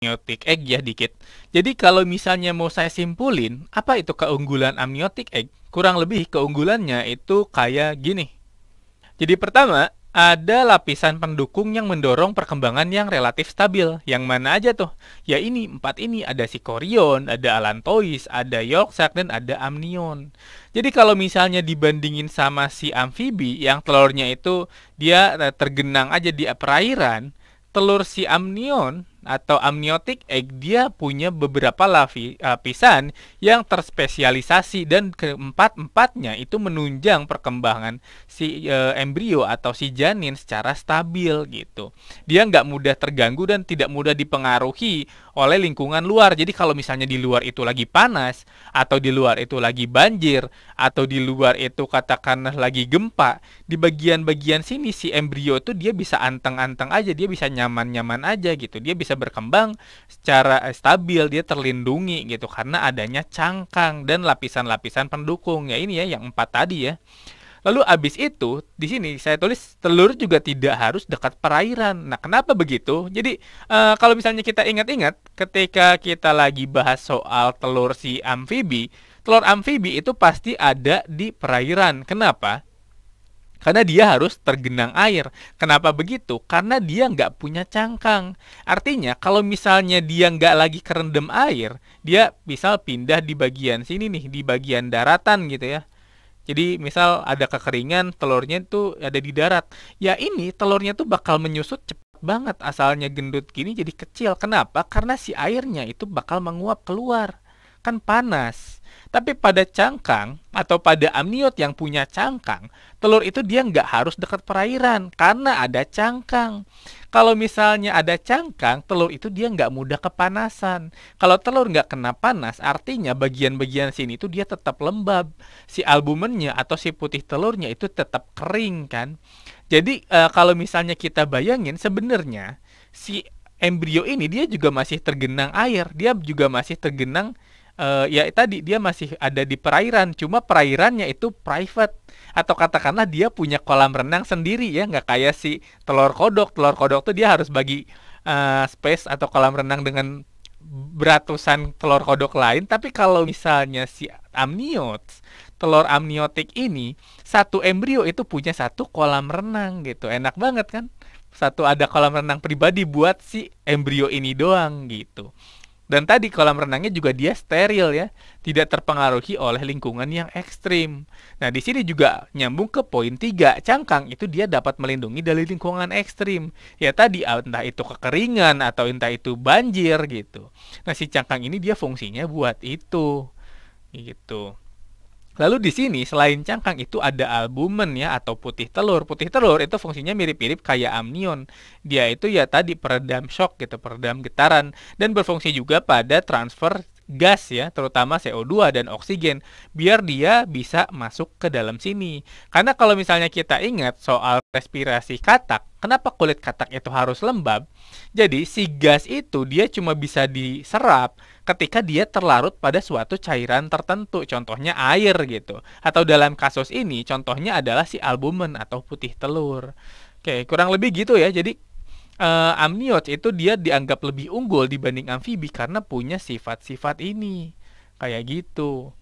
amniotic egg ya dikit. Jadi kalau misalnya mau saya simpulin, apa itu keunggulan amniotic egg? Kurang lebih keunggulannya itu kayak gini. Jadi pertama, ada lapisan pendukung yang mendorong perkembangan yang relatif stabil. Yang mana aja tuh? Ya ini, empat ini. Ada si Corion, ada alantois, ada yorkshire, dan ada amnion. Jadi kalau misalnya dibandingin sama si amfibi yang telurnya itu dia eh, tergenang aja di perairan, telur si amnion atau amniotik egg dia punya beberapa lapisan eh, yang terspesialisasi dan keempat-empatnya itu menunjang perkembangan si e, embrio atau si janin secara stabil gitu. Dia nggak mudah terganggu dan tidak mudah dipengaruhi oleh lingkungan luar. Jadi kalau misalnya di luar itu lagi panas atau di luar itu lagi banjir atau di luar itu katakan lagi gempa, di bagian-bagian sini si embrio itu dia bisa anteng-anteng aja, dia bisa nyaman-nyaman aja gitu. Dia bisa bisa berkembang secara eh, stabil, dia terlindungi gitu karena adanya cangkang dan lapisan-lapisan pendukung ya ini ya yang empat tadi ya. Lalu abis itu di sini saya tulis telur juga tidak harus dekat perairan. Nah, kenapa begitu? Jadi e, kalau misalnya kita ingat-ingat ketika kita lagi bahas soal telur si amfibi, telur amfibi itu pasti ada di perairan. Kenapa? Karena dia harus tergenang air. Kenapa begitu? Karena dia nggak punya cangkang. Artinya, kalau misalnya dia nggak lagi kerendam air, dia misal pindah di bagian sini nih, di bagian daratan gitu ya. Jadi misal ada kekeringan, telurnya tuh ada di darat. Ya ini telurnya tuh bakal menyusut cepat banget asalnya gendut gini jadi kecil. Kenapa? Karena si airnya itu bakal menguap keluar kan panas. Tapi pada cangkang atau pada amniot yang punya cangkang, telur itu dia nggak harus dekat perairan karena ada cangkang. Kalau misalnya ada cangkang, telur itu dia nggak mudah kepanasan. Kalau telur nggak kena panas, artinya bagian-bagian sini itu dia tetap lembab. Si albumennya atau si putih telurnya itu tetap kering kan. Jadi e, kalau misalnya kita bayangin sebenarnya si embrio ini dia juga masih tergenang air, dia juga masih tergenang uh, ya tadi dia masih ada di perairan cuma perairannya itu private atau katakanlah dia punya kolam renang sendiri ya nggak kayak si telur kodok telur kodok tuh dia harus bagi uh, space atau kolam renang dengan beratusan telur kodok lain tapi kalau misalnya si amniot telur amniotik ini satu embrio itu punya satu kolam renang gitu enak banget kan satu ada kolam renang pribadi buat si embrio ini doang gitu dan tadi kolam renangnya juga dia steril ya, tidak terpengaruhi oleh lingkungan yang ekstrim. Nah, di sini juga nyambung ke poin tiga, cangkang itu dia dapat melindungi dari lingkungan ekstrim. Ya tadi ah, entah itu kekeringan atau entah itu banjir gitu. Nah, si cangkang ini dia fungsinya buat itu. Gitu. Lalu di sini selain cangkang itu ada albumen ya atau putih telur. Putih telur itu fungsinya mirip-mirip kayak amnion. Dia itu ya tadi peredam shock gitu, peredam getaran dan berfungsi juga pada transfer gas ya, terutama CO2 dan oksigen, biar dia bisa masuk ke dalam sini. Karena kalau misalnya kita ingat soal respirasi katak, kenapa kulit katak itu harus lembab? Jadi si gas itu dia cuma bisa diserap ketika dia terlarut pada suatu cairan tertentu, contohnya air gitu. Atau dalam kasus ini contohnya adalah si albumen atau putih telur. Oke, kurang lebih gitu ya. Jadi uh, amniot itu dia dianggap lebih unggul dibanding amfibi karena punya sifat-sifat ini kayak gitu.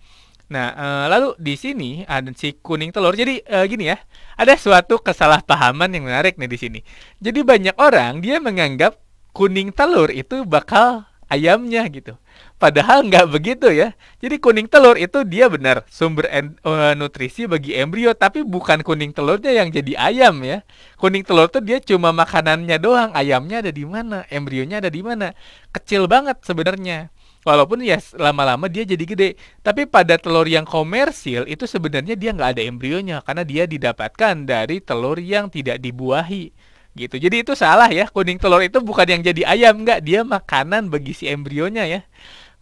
Nah, e, lalu di sini ada si kuning telur. Jadi e, gini ya, ada suatu kesalahpahaman yang menarik nih di sini. Jadi banyak orang dia menganggap kuning telur itu bakal ayamnya gitu. Padahal nggak begitu ya. Jadi kuning telur itu dia benar sumber en, uh, nutrisi bagi embrio, tapi bukan kuning telurnya yang jadi ayam ya. Kuning telur tuh dia cuma makanannya doang, ayamnya ada di mana, embrionya ada di mana. Kecil banget sebenarnya. Walaupun ya lama-lama dia jadi gede, tapi pada telur yang komersil itu sebenarnya dia nggak ada embrionya karena dia didapatkan dari telur yang tidak dibuahi gitu. Jadi itu salah ya. Kuning telur itu bukan yang jadi ayam nggak, dia makanan bagi si embrionya ya.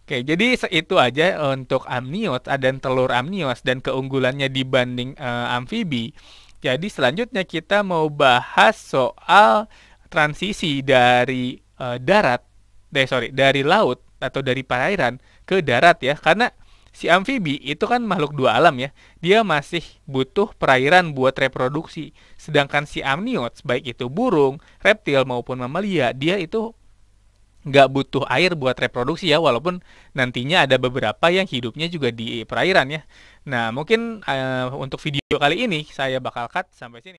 Oke, jadi itu aja untuk amniot ah, dan telur amnios dan keunggulannya dibanding uh, amfibi. Jadi selanjutnya kita mau bahas soal transisi dari uh, darat, dari eh, sorry, dari laut atau dari perairan ke darat ya, karena si amfibi itu kan makhluk dua alam ya. Dia masih butuh perairan buat reproduksi. Sedangkan si amniot, baik itu burung, reptil maupun mamalia, dia itu nggak butuh air buat reproduksi ya walaupun nantinya ada beberapa yang hidupnya juga di perairan ya. Nah mungkin uh, untuk video kali ini saya bakal cut sampai sini.